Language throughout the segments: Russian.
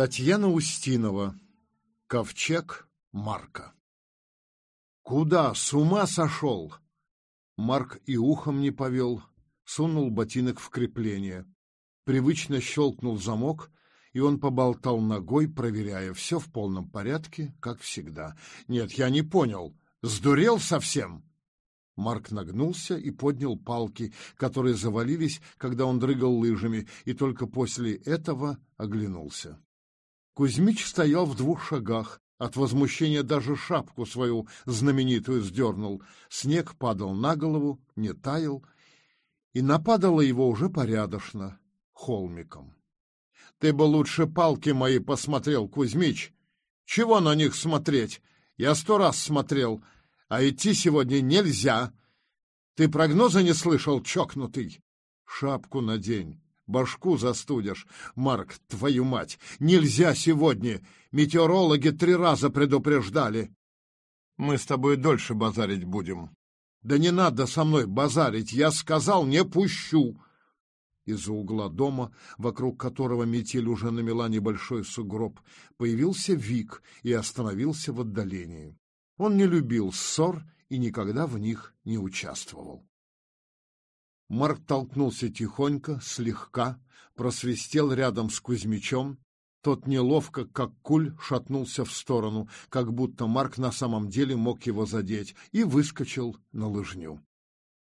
Татьяна Устинова. Ковчег Марка. «Куда? С ума сошел!» Марк и ухом не повел, сунул ботинок в крепление. Привычно щелкнул замок, и он поболтал ногой, проверяя, все в полном порядке, как всегда. «Нет, я не понял. Сдурел совсем?» Марк нагнулся и поднял палки, которые завалились, когда он дрыгал лыжами, и только после этого оглянулся. Кузьмич стоял в двух шагах. От возмущения даже шапку свою знаменитую сдернул. Снег падал на голову, не таял, и нападало его уже порядочно, холмиком. — Ты бы лучше палки мои посмотрел, Кузьмич. Чего на них смотреть? Я сто раз смотрел, а идти сегодня нельзя. Ты прогноза не слышал, чокнутый? Шапку надень, башку застудишь. Марк, твою мать, нельзя сегодня! Метеорологи три раза предупреждали. Мы с тобой дольше базарить будем. Да не надо со мной базарить, я сказал, не пущу. Из-за угла дома, вокруг которого метель уже намела небольшой сугроб, появился Вик и остановился в отдалении. Он не любил ссор и никогда в них не участвовал. Марк толкнулся тихонько, слегка, просвистел рядом с Кузьмичом. Тот неловко, как куль, шатнулся в сторону, как будто Марк на самом деле мог его задеть, и выскочил на лыжню.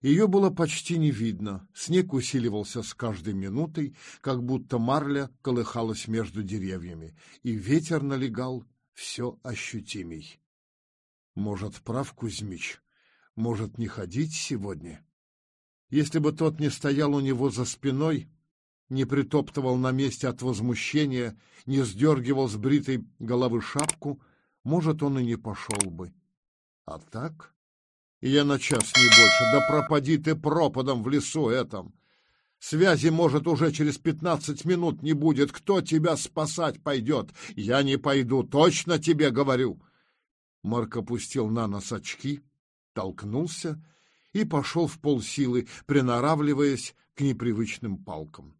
Ее было почти не видно, снег усиливался с каждой минутой, как будто марля колыхалась между деревьями, и ветер налегал все ощутимей. Может, прав Кузьмич, может, не ходить сегодня? если бы тот не стоял у него за спиной, не притоптывал на месте от возмущения, не сдергивал с бритой головы шапку, может, он и не пошел бы. А так? Я на час не больше. Да пропади ты пропадом в лесу этом. Связи, может, уже через пятнадцать минут не будет. Кто тебя спасать пойдет? Я не пойду, точно тебе говорю. Марк опустил на нос очки, толкнулся и пошел в полсилы, приноравливаясь к непривычным палкам.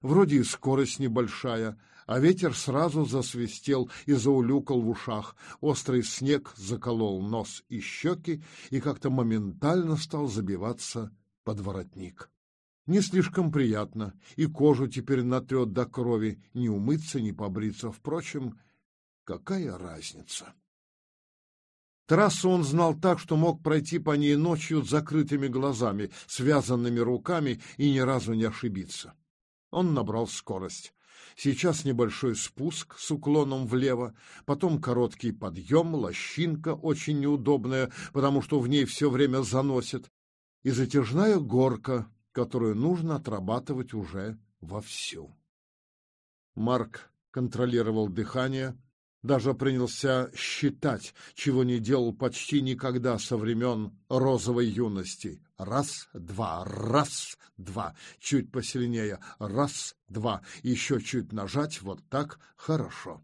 Вроде и скорость небольшая, а ветер сразу засвистел и заулюкал в ушах, острый снег заколол нос и щеки и как-то моментально стал забиваться под воротник. Не слишком приятно, и кожу теперь натрет до крови, не умыться, не побриться. Впрочем, какая разница? Трассу он знал так, что мог пройти по ней ночью с закрытыми глазами, связанными руками и ни разу не ошибиться. Он набрал скорость. Сейчас небольшой спуск с уклоном влево, потом короткий подъем, лощинка очень неудобная, потому что в ней все время заносит, и затяжная горка, которую нужно отрабатывать уже вовсю. Марк контролировал дыхание, даже принялся считать, чего не делал почти никогда со времен розовой юности. Раз, два, раз, два, чуть посильнее, раз, два, еще чуть нажать, вот так, хорошо.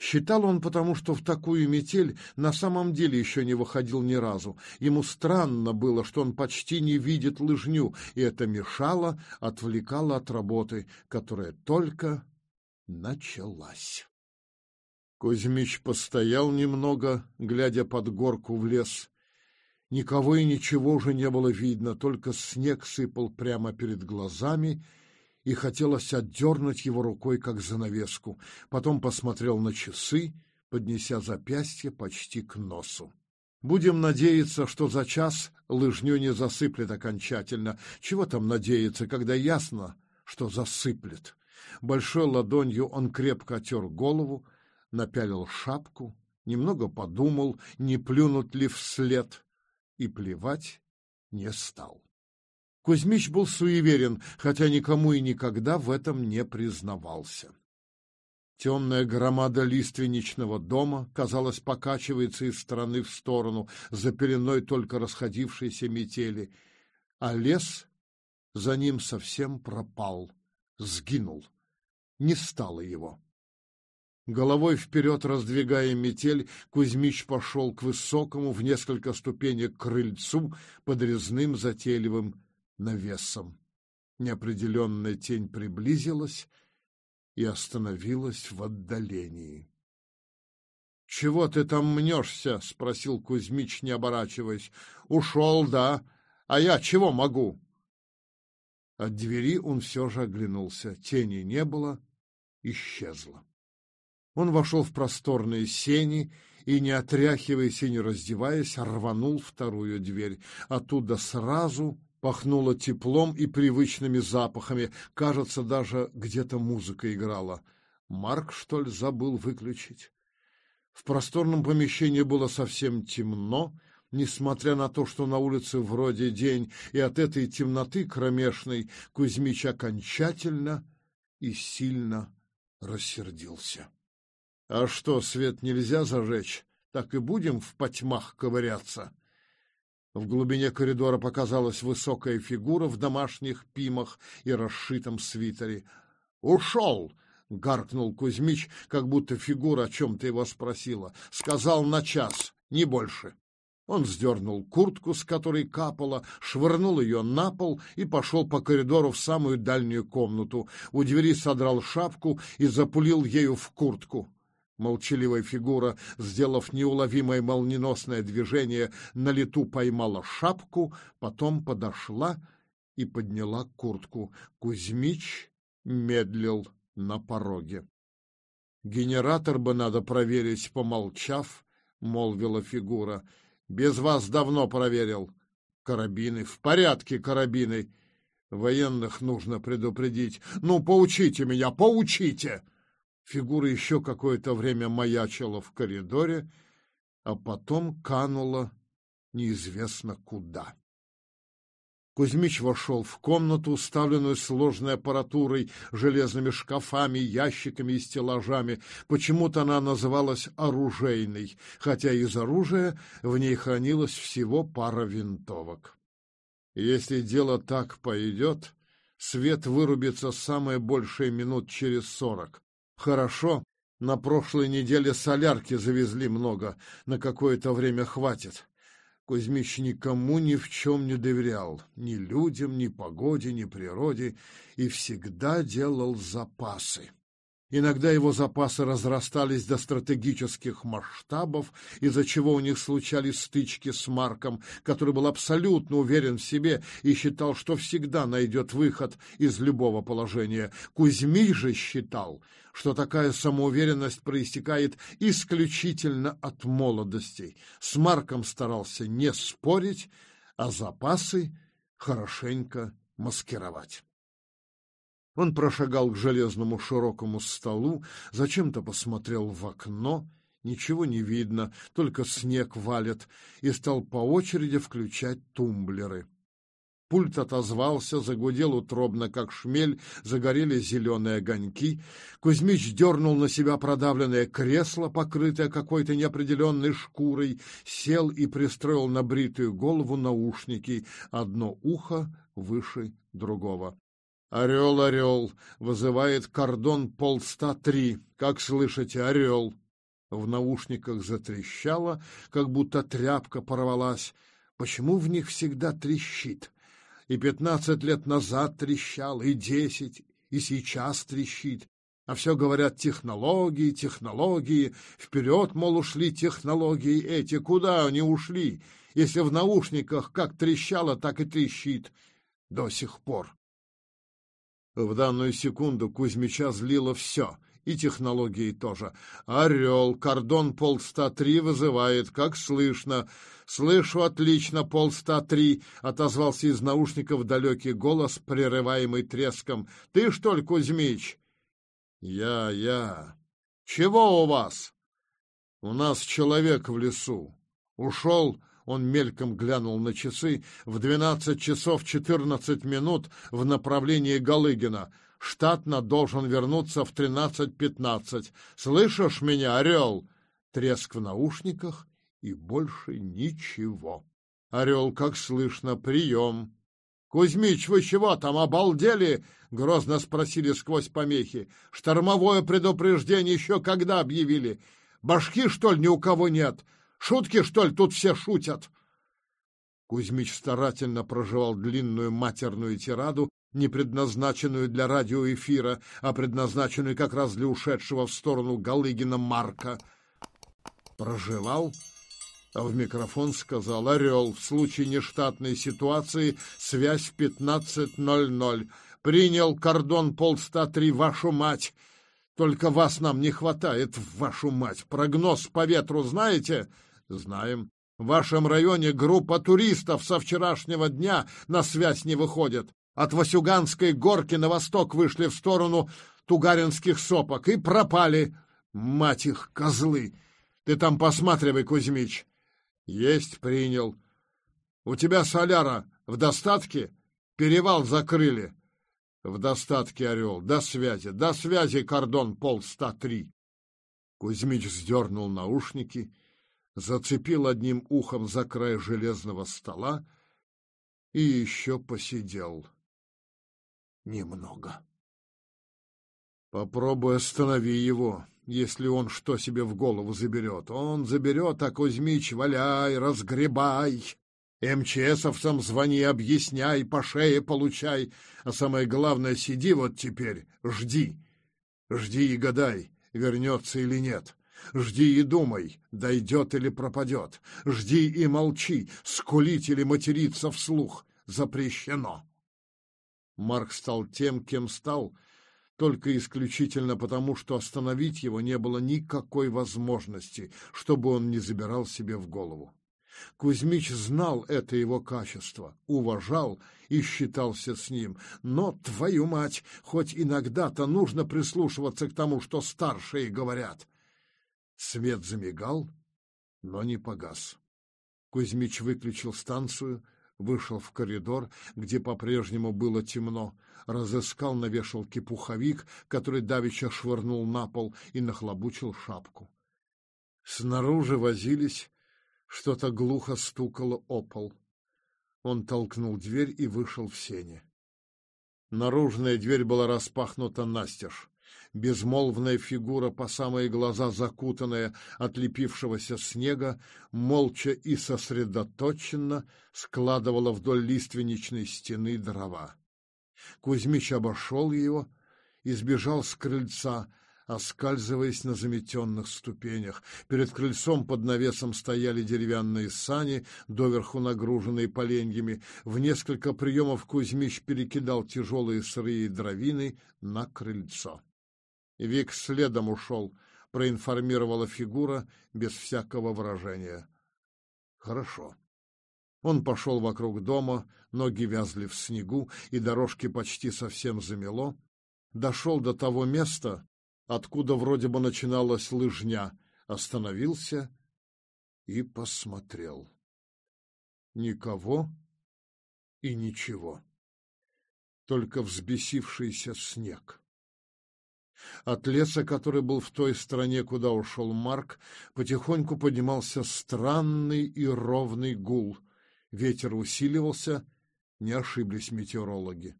Считал он потому, что в такую метель на самом деле еще не выходил ни разу. Ему странно было, что он почти не видит лыжню, и это мешало, отвлекало от работы, которая только началась. Кузьмич постоял немного, глядя под горку в лес. Никого и ничего уже не было видно, только снег сыпал прямо перед глазами, и хотелось отдернуть его рукой, как занавеску. Потом посмотрел на часы, поднеся запястье почти к носу. Будем надеяться, что за час лыжню не засыплет окончательно. Чего там надеяться, когда ясно, что засыплет? Большой ладонью он крепко отер голову, напялил шапку, немного подумал, не плюнут ли вслед, и плевать не стал. Кузьмич был суеверен, хотя никому и никогда в этом не признавался. Темная громада лиственничного дома, казалось, покачивается из стороны в сторону, за пеленой только расходившейся метели, а лес за ним совсем пропал, сгинул. Не стало его. Головой вперед раздвигая метель, Кузьмич пошел к высокому в несколько ступенек крыльцу под резным затейливым навесом. Неопределенная тень приблизилась и остановилась в отдалении. — Чего ты там мнешься? — спросил Кузьмич, не оборачиваясь. — Ушел, да. А я чего могу? От двери он все же оглянулся. Тени не было, исчезла. Он вошел в просторные сени и, не отряхиваясь и не раздеваясь, рванул вторую дверь. Оттуда сразу пахнуло теплом и привычными запахами. Кажется, даже где-то музыка играла. Марк, что ли, забыл выключить? В просторном помещении было совсем темно, несмотря на то, что на улице вроде день, и от этой темноты кромешной Кузьмич окончательно и сильно рассердился. А что, свет нельзя зажечь? Так и будем в потьмах ковыряться. В глубине коридора показалась высокая фигура в домашних пимах и расшитом свитере. «Ушел!» — гаркнул Кузьмич, как будто фигура о чем-то его спросила. «Сказал на час, не больше». Он сдернул куртку, с которой капала, швырнул ее на пол и пошел по коридору в самую дальнюю комнату. У двери содрал шапку и запулил ею в куртку. Молчаливая фигура, сделав неуловимое молниеносное движение, на лету поймала шапку, потом подошла и подняла куртку. Кузьмич медлил на пороге. «Генератор бы надо проверить», — помолчав, молвила фигура. «Без вас давно проверил». «Карабины. В порядке карабины. Военных нужно предупредить. Ну, поучите меня, поучите!» Фигура еще какое-то время маячила в коридоре, а потом канула неизвестно куда. Кузьмич вошел в комнату, уставленную сложной аппаратурой, железными шкафами, ящиками и стеллажами. Почему-то она называлась оружейной, хотя из оружия в ней хранилось всего пара винтовок. Если дело так пойдет, свет вырубится самое большее минут через сорок. Хорошо, на прошлой неделе солярки завезли много, на какое-то время хватит. Кузьмич никому ни в чем не доверял, ни людям, ни погоде, ни природе, и всегда делал запасы. Иногда его запасы разрастались до стратегических масштабов, из-за чего у них случались стычки с Марком, который был абсолютно уверен в себе и считал, что всегда найдет выход из любого положения. Кузьмич же считал, что такая самоуверенность проистекает исключительно от молодости. С Марком старался не спорить, а запасы хорошенько маскировать. Он прошагал к железному широкому столу, зачем-то посмотрел в окно, ничего не видно, только снег валит, и стал по очереди включать тумблеры. Пульт отозвался, загудел утробно, как шмель, загорели зеленые огоньки. Кузьмич дернул на себя продавленное кресло, покрытое какой-то неопределенной шкурой, сел и пристроил на бритую голову наушники, одно ухо выше другого. «Орел, орел!» — вызывает кордон полста три. «Как слышите, орел!» В наушниках затрещало, как будто тряпка порвалась. «Почему в них всегда трещит?» и пятнадцать лет назад трещал, и десять, и сейчас трещит. А все говорят технологии, технологии, вперед, мол, ушли технологии эти. Куда они ушли, если в наушниках как трещало, так и трещит до сих пор? В данную секунду Кузьмича злило все — и технологии тоже. Орел, кордон полста три вызывает, как слышно. Слышу отлично, полста три, отозвался из наушников далекий голос, прерываемый треском. Ты что ли, Кузьмич? Я, я. Чего у вас? У нас человек в лесу. Ушел, он мельком глянул на часы, в двенадцать часов четырнадцать минут в направлении Галыгина — штатно должен вернуться в 13.15. Слышишь меня, Орел?» Треск в наушниках и больше ничего. Орел, как слышно, прием. «Кузьмич, вы чего там, обалдели?» — грозно спросили сквозь помехи. «Штормовое предупреждение еще когда объявили? Башки, что ли, ни у кого нет? Шутки, что ли, тут все шутят?» Кузьмич старательно проживал длинную матерную тираду, не предназначенную для радиоэфира, а предназначенную как раз для ушедшего в сторону Галыгина Марка. Проживал, а в микрофон сказал «Орел, в случае нештатной ситуации связь в 15.00. Принял кордон полста три, вашу мать! Только вас нам не хватает, вашу мать! Прогноз по ветру знаете?» «Знаем. В вашем районе группа туристов со вчерашнего дня на связь не выходит от Васюганской горки на восток вышли в сторону Тугаринских сопок и пропали. Мать их, козлы! Ты там посматривай, Кузьмич. Есть, принял. У тебя соляра в достатке? Перевал закрыли. В достатке, Орел. До связи. До связи, кордон полста три. Кузьмич сдернул наушники, зацепил одним ухом за край железного стола и еще посидел немного. Попробуй останови его, если он что себе в голову заберет. Он заберет, а Кузьмич валяй, разгребай. МЧСовцам звони, объясняй, по шее получай. А самое главное, сиди вот теперь, жди. Жди и гадай, вернется или нет. Жди и думай, дойдет или пропадет. Жди и молчи, скулить или материться вслух запрещено. Марк стал тем, кем стал, только исключительно потому, что остановить его не было никакой возможности, чтобы он не забирал себе в голову. Кузьмич знал это его качество, уважал и считался с ним. Но, твою мать, хоть иногда-то нужно прислушиваться к тому, что старшие говорят. Свет замигал, но не погас. Кузьмич выключил станцию — вышел в коридор, где по-прежнему было темно, разыскал на вешалке пуховик, который давеча швырнул на пол и нахлобучил шапку. Снаружи возились, что-то глухо стукало о пол. Он толкнул дверь и вышел в сене. Наружная дверь была распахнута настежь безмолвная фигура по самые глаза закутанная от лепившегося снега, молча и сосредоточенно складывала вдоль лиственничной стены дрова. Кузьмич обошел его и сбежал с крыльца, оскальзываясь на заметенных ступенях. Перед крыльцом под навесом стояли деревянные сани, доверху нагруженные поленьями. В несколько приемов Кузьмич перекидал тяжелые сырые дровины на крыльцо. Вик следом ушел, проинформировала фигура без всякого выражения. Хорошо. Он пошел вокруг дома, ноги вязли в снегу, и дорожки почти совсем замело. Дошел до того места, откуда вроде бы начиналась лыжня, остановился и посмотрел. Никого и ничего. Только взбесившийся снег. От леса, который был в той стране, куда ушел Марк, потихоньку поднимался странный и ровный гул. Ветер усиливался, не ошиблись метеорологи.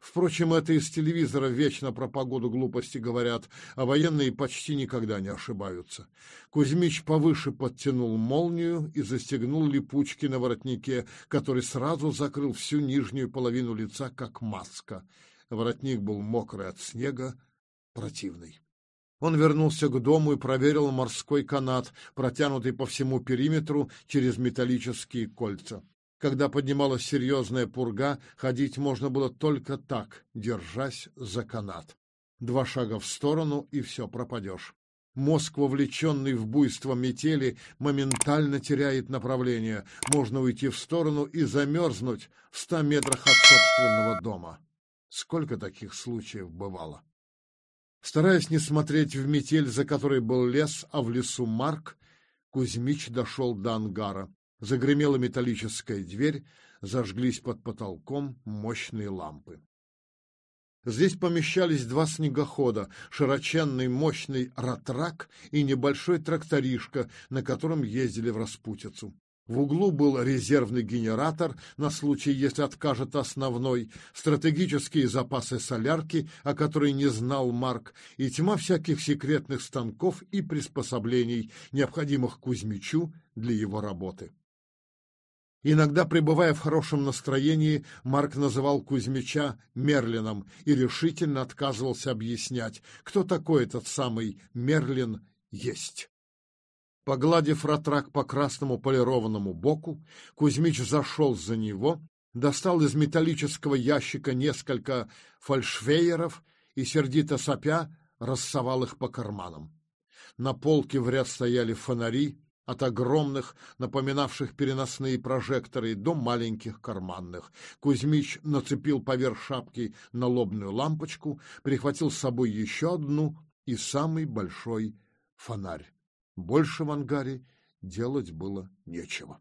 Впрочем, это из телевизора вечно про погоду глупости говорят, а военные почти никогда не ошибаются. Кузьмич повыше подтянул молнию и застегнул липучки на воротнике, который сразу закрыл всю нижнюю половину лица, как маска. Воротник был мокрый от снега, противный. Он вернулся к дому и проверил морской канат, протянутый по всему периметру через металлические кольца. Когда поднималась серьезная пурга, ходить можно было только так, держась за канат. Два шага в сторону, и все, пропадешь. Мозг, вовлеченный в буйство метели, моментально теряет направление. Можно уйти в сторону и замерзнуть в ста метрах от собственного дома. Сколько таких случаев бывало? Стараясь не смотреть в метель, за которой был лес, а в лесу Марк, Кузьмич дошел до ангара. Загремела металлическая дверь, зажглись под потолком мощные лампы. Здесь помещались два снегохода, широченный мощный ратрак и небольшой тракторишка, на котором ездили в распутицу. В углу был резервный генератор на случай, если откажет основной, стратегические запасы солярки, о которой не знал Марк, и тьма всяких секретных станков и приспособлений, необходимых Кузьмичу для его работы. Иногда, пребывая в хорошем настроении, Марк называл Кузьмича Мерлином и решительно отказывался объяснять, кто такой этот самый Мерлин есть. Погладив ротрак по красному полированному боку, Кузьмич зашел за него, достал из металлического ящика несколько фальшвейеров и, сердито сопя, рассовал их по карманам. На полке в ряд стояли фонари, от огромных, напоминавших переносные прожекторы, до маленьких карманных. Кузьмич нацепил поверх шапки налобную лампочку, прихватил с собой еще одну и самый большой фонарь. Больше в ангаре делать было нечего.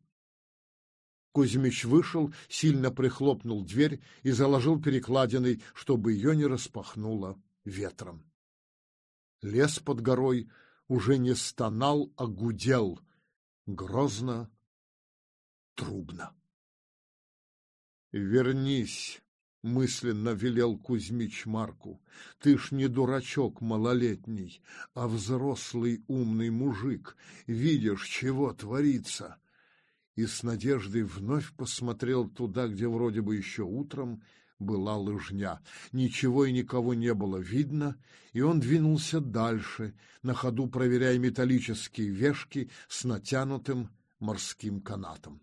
Кузьмич вышел, сильно прихлопнул дверь и заложил перекладиной, чтобы ее не распахнуло ветром. Лес под горой уже не стонал, а гудел. Грозно, трубно. «Вернись!» мысленно велел Кузьмич Марку. Ты ж не дурачок малолетний, а взрослый умный мужик, видишь, чего творится. И с надеждой вновь посмотрел туда, где вроде бы еще утром была лыжня. Ничего и никого не было видно, и он двинулся дальше, на ходу проверяя металлические вешки с натянутым морским канатом.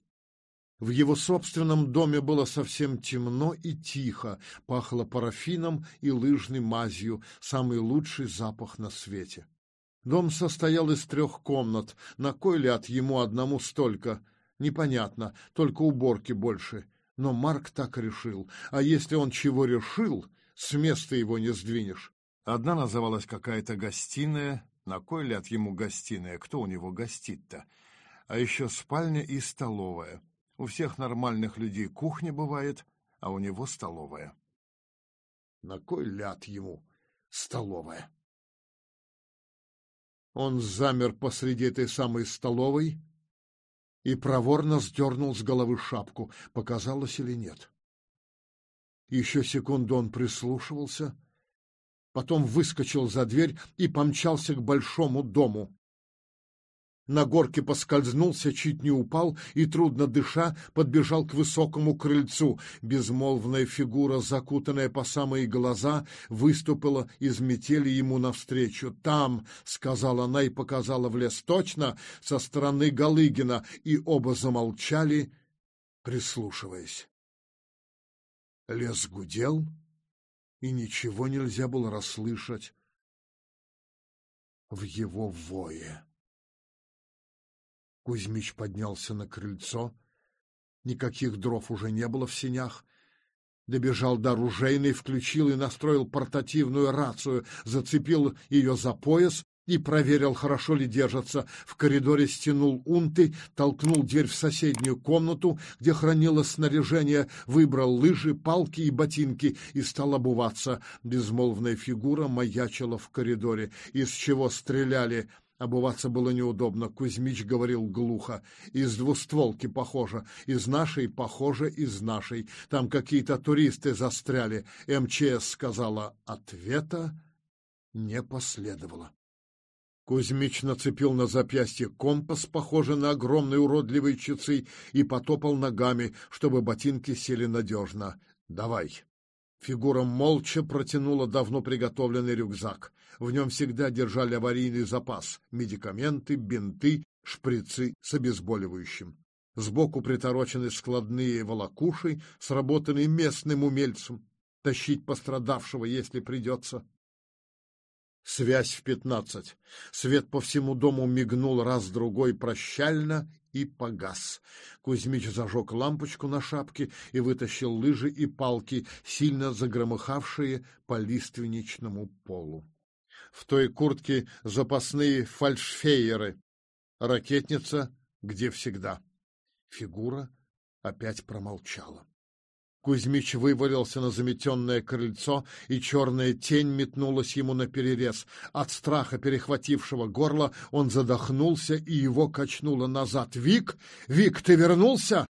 В его собственном доме было совсем темно и тихо, пахло парафином и лыжной мазью, самый лучший запах на свете. Дом состоял из трех комнат, на кой ляд ему одному столько? Непонятно, только уборки больше. Но Марк так решил, а если он чего решил, с места его не сдвинешь. Одна называлась какая-то гостиная, на кой ляд ему гостиная, кто у него гостит-то? А еще спальня и столовая. У всех нормальных людей кухня бывает, а у него столовая. На кой ляд ему столовая? Он замер посреди этой самой столовой и проворно сдернул с головы шапку, показалось или нет. Еще секунду он прислушивался, потом выскочил за дверь и помчался к большому дому. На горке поскользнулся, чуть не упал и, трудно дыша, подбежал к высокому крыльцу. Безмолвная фигура, закутанная по самые глаза, выступила из метели ему навстречу. «Там», — сказала она и показала в лес точно, со стороны Галыгина, и оба замолчали, прислушиваясь. Лес гудел, и ничего нельзя было расслышать в его вое. Кузьмич поднялся на крыльцо. Никаких дров уже не было в сенях. Добежал до оружейной, включил и настроил портативную рацию, зацепил ее за пояс и проверил, хорошо ли держится. В коридоре стянул унты, толкнул дверь в соседнюю комнату, где хранилось снаряжение, выбрал лыжи, палки и ботинки и стал обуваться. Безмолвная фигура маячила в коридоре, из чего стреляли — Обуваться было неудобно. Кузьмич говорил глухо. Из двустволки похоже. Из нашей, похоже, из нашей. Там какие-то туристы застряли. МЧС сказала ответа. Не последовало. Кузьмич нацепил на запястье компас, похожий на огромный уродливый часы, и потопал ногами, чтобы ботинки сели надежно. «Давай!» Фигура молча протянула давно приготовленный рюкзак. В нем всегда держали аварийный запас — медикаменты, бинты, шприцы с обезболивающим. Сбоку приторочены складные волокуши, сработанные местным умельцем. Тащить пострадавшего, если придется. Связь в пятнадцать. Свет по всему дому мигнул раз-другой прощально и погас. Кузьмич зажег лампочку на шапке и вытащил лыжи и палки, сильно загромыхавшие по лиственничному полу. В той куртке запасные фальшфейеры. Ракетница где всегда. Фигура опять промолчала. Кузьмич вывалился на заметенное крыльцо, и черная тень метнулась ему на перерез. От страха, перехватившего горло, он задохнулся, и его качнуло назад. «Вик! Вик, ты вернулся?»